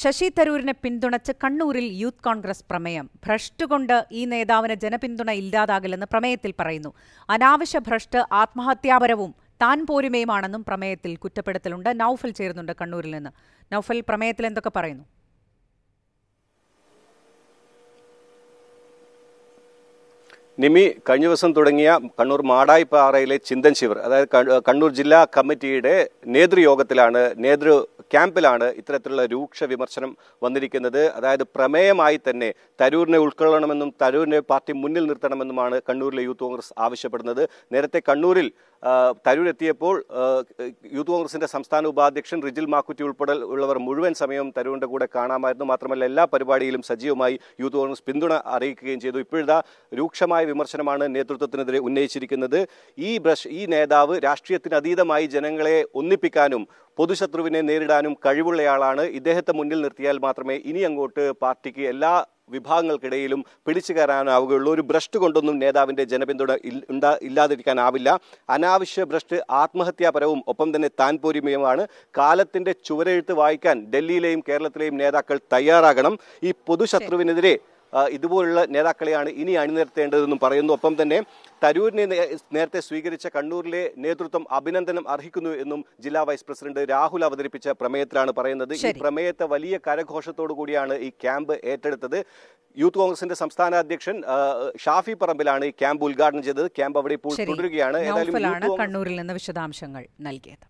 ശശി തരൂരിനെ പിന്തുണച്ച് കണ്ണൂരിൽ യൂത്ത് കോൺഗ്രസ് പ്രമേയം ഭ്രഷ്ട് കൊണ്ട് ഈ നേതാവിന് ജനപിന്തുണ ഇല്ലാതാകില്ലെന്ന് പ്രമേയത്തിൽ പറയുന്നു അനാവശ്യ ഭ്രഷ്ട് ആത്മഹത്യാപരവും താൻ പോരുമയുമാണെന്നും പ്രമേയത്തിൽ കുറ്റപ്പെടുത്തലുണ്ട് നൌഫൽ ചേരുന്നുണ്ട് കണ്ണൂരിൽ നിന്ന് നൌഫൽ പ്രമേയത്തിൽ എന്തൊക്കെ പറയുന്നു നിമി കഴിഞ്ഞ ദിവസം തുടങ്ങിയ കണ്ണൂർ മാടായിപ്പാറയിലെ ചിന്തൻ ശിവർ അതായത് കണ്ണൂർ ജില്ലാ കമ്മിറ്റിയുടെ നേതൃയോഗത്തിലാണ് നേതൃ ക്യാമ്പിലാണ് ഇത്തരത്തിലുള്ള രൂക്ഷ വിമർശനം വന്നിരിക്കുന്നത് അതായത് പ്രമേയമായി തന്നെ തരൂരിനെ ഉൾക്കൊള്ളണമെന്നും തരൂരിനെ പാർട്ടി മുന്നിൽ നിർത്തണമെന്നുമാണ് കണ്ണൂരിലെ യൂത്ത് കോൺഗ്രസ് ആവശ്യപ്പെടുന്നത് നേരത്തെ കണ്ണൂരിൽ തരൂർ എത്തിയപ്പോൾ യൂത്ത് കോൺഗ്രസിന്റെ സംസ്ഥാന ഉപാധ്യക്ഷൻ റിജിൽ മാക്കുറ്റി ഉൾപ്പെടെ ഉള്ളവർ മുഴുവൻ സമയവും തരൂരിന്റെ കൂടെ കാണാമായിരുന്നു മാത്രമല്ല എല്ലാ പരിപാടിയിലും സജീവമായി യൂത്ത് കോൺഗ്രസ് പിന്തുണ അറിയിക്കുകയും ചെയ്തു ഇപ്പോഴത്തെ രൂക്ഷമായ വിമർശനമാണ് നേതൃത്വത്തിനെതിരെ ഉന്നയിച്ചിരിക്കുന്നത് ഈ ബ്രഷ് ഈ നേതാവ് രാഷ്ട്രീയത്തിനതീതമായി ജനങ്ങളെ ഒന്നിപ്പിക്കാനും പൊതുശത്രുവിനെ നേരിടാനും കഴിവുള്ളയാളാണ് ഇദ്ദേഹത്തെ മുന്നിൽ നിർത്തിയാൽ മാത്രമേ ഇനി അങ്ങോട്ട് പാർട്ടിക്ക് എല്ലാ വിഭാഗങ്ങൾക്കിടയിലും പിടിച്ചു കയറാനാവുകയുള്ളൂ ഒരു ഭ്രഷ്ട് കൊണ്ടൊന്നും നേതാവിൻ്റെ ജനപിന്തുണ ഉണ്ടാ ഇല്ലാതിരിക്കാനാവില്ല അനാവശ്യ ഭ്രഷ്ട് ആത്മഹത്യാപരവും ഒപ്പം തന്നെ താൻ പോരിമയുമാണ് കാലത്തിൻ്റെ ചുവരെഴുത്ത് വായിക്കാൻ ഡൽഹിയിലെയും കേരളത്തിലെയും നേതാക്കൾ തയ്യാറാകണം ഈ പൊതുശത്രുവിനെതിരെ ഇതുപോലുള്ള നേതാക്കളെയാണ് ഇനി അണിനിരത്തേണ്ടതെന്നും പറയുന്നു ഒപ്പം തന്നെ തരൂരിനെ നേരത്തെ സ്വീകരിച്ച കണ്ണൂരിലെ നേതൃത്വം അഭിനന്ദനം അർഹിക്കുന്നു എന്നും ജില്ലാ വൈസ് പ്രസിഡന്റ് രാഹുൽ അവതരിപ്പിച്ച പ്രമേയത്തിലാണ് പറയുന്നത് ഈ പ്രമേയത്തെ വലിയ കരഘോഷത്തോടു കൂടിയാണ് ഈ ക്യാമ്പ് ഏറ്റെടുത്തത് യൂത്ത് കോൺഗ്രസിന്റെ സംസ്ഥാന അധ്യക്ഷൻ ഷാഫി പറമ്പിലാണ് ഈ ക്യാമ്പ് ഉദ്ഘാടനം ചെയ്തത് ക്യാമ്പ് അവിടെ ഇപ്പോൾ തുടരുകയാണ് ഏതായാലും കണ്ണൂരിൽ നിന്ന് വിശദാംശങ്ങൾ നൽകിയത്